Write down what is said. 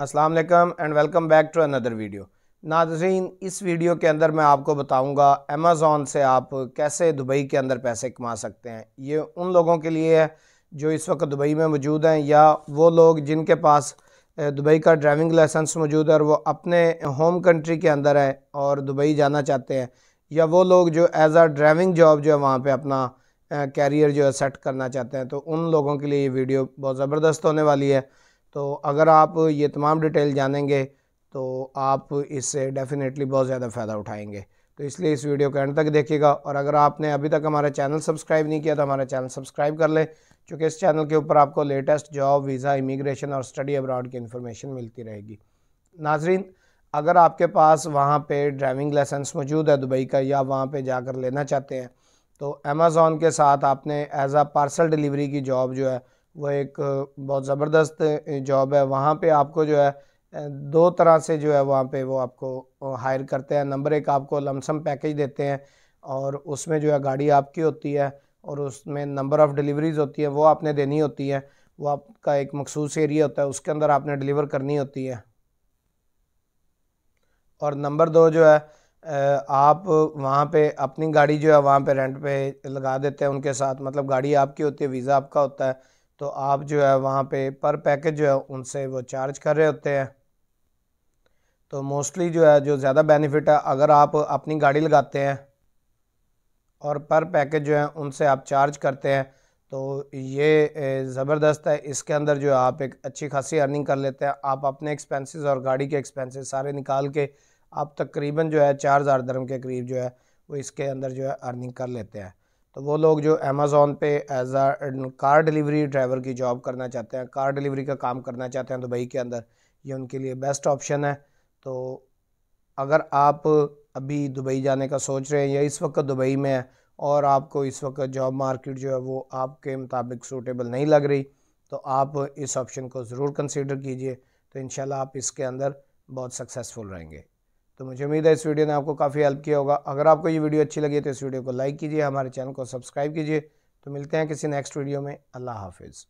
Aslam and welcome back to another video नाजरीन इस video के अंदर मैं आपको बताऊंगा अमेज़ोन से आप कैसे दुबई के अंदर पैसे कमा सकते हैं ये उन लोगों के लिए है जो इस वक्त दुबई में मौजूद हैं या वो लोग जिनके पास दुबई का ड्राइविंग लाइसेंस मौजूद है और वो अपने होम कंट्री के अंदर है और दुबई जाना चाहते हैं या वो लोग जो एज़ आ ड्राइविंग जॉब जो है वहाँ पर अपना कैरियर जो है सेट करना चाहते हैं तो उन लोगों के लिए ये वीडियो बहुत ज़बरदस्त होने वाली है तो अगर आप ये तमाम डिटेल जानेंगे तो आप इससे डेफ़िनेटली बहुत ज़्यादा फ़ायदा उठाएंगे तो इसलिए इस वीडियो को एंड तक देखिएगा और अगर आपने अभी तक हमारा चैनल सब्सक्राइब नहीं किया तो हमारा चैनल सब्सक्राइब कर लें क्योंकि इस चैनल के ऊपर आपको लेटेस्ट जॉब वीज़ा इमिग्रेशन और स्टडी अब्रॉड की इन्फॉर्मेशन मिलती रहेगी नाजरीन अगर आपके पास वहाँ पे ड्राइविंग लाइसेंस मौजूद है दुबई का या वहाँ पे जाकर लेना चाहते हैं तो अमेज़ोन के साथ आपने एज़ आ पार्सल डिलीवरी की जॉब जो है वो एक बहुत ज़बरदस्त जॉब है वहाँ पे आपको जो है दो तरह से जो है वहाँ पे वो आपको हायर करते हैं नंबर एक आपको लमसम पैकेज देते हैं और उसमें जो है गाड़ी आपकी होती है और उसमें नंबर ऑफ़ डिलीवरीज होती है वो आपने देनी होती है वो आपका एक मखसूस एरिया होता है उसके अंदर आपने डिलीवर करनी होती है और नंबर दो जो है आप वहाँ पे अपनी गाड़ी जो है वहाँ पे रेंट पे लगा देते हैं उनके साथ मतलब गाड़ी आपकी होती है वीज़ा आपका होता है तो आप जो है वहाँ पे पर पैकेज जो है उनसे वो चार्ज कर रहे होते हैं तो मोस्टली जो है जो ज़्यादा बेनिफिट है अगर आप अपनी गाड़ी लगाते हैं और पर पैकेज जो है उनसे आप चार्ज करते हैं तो ये ज़बरदस्त है इसके अंदर जो है आप एक अच्छी खासी अर्निंग कर लेते हैं आप अपने एक्सपेंसेस और गाड़ी के एक्सपेंसेस सारे निकाल के आप तकरीबन जो है चार हज़ार दरम के करीब जो है वो इसके अंदर जो है अर्निंग कर लेते हैं तो वो लोग जो अमेज़ोन पे as a car delivery driver की जॉब करना चाहते हैं कार डिलीवरी का काम करना चाहते हैं दुबई के अंदर ये उनके लिए बेस्ट ऑप्शन है तो अगर आप अभी दुबई जाने का सोच रहे हैं या इस वक्त दुबई में है और आपको इस वक्त जॉब मार्केट जो है वो आपके मुताबिक सूटेबल नहीं लग रही तो आप इस ऑप्शन को ज़रूर कंसिडर कीजिए तो इन आप इसके अंदर बहुत सक्सेसफुल रहेंगे तो मुझे उम्मीद है इस वीडियो ने आपको काफ़ी हेल्प किया होगा अगर आपको ये वीडियो अच्छी लगी तो इस वीडियो को लाइक कीजिए हमारे चैनल को सब्सक्राइब कीजिए तो मिलते हैं किसी नेक्स्ट वीडियो में अल्लाह हाफिज़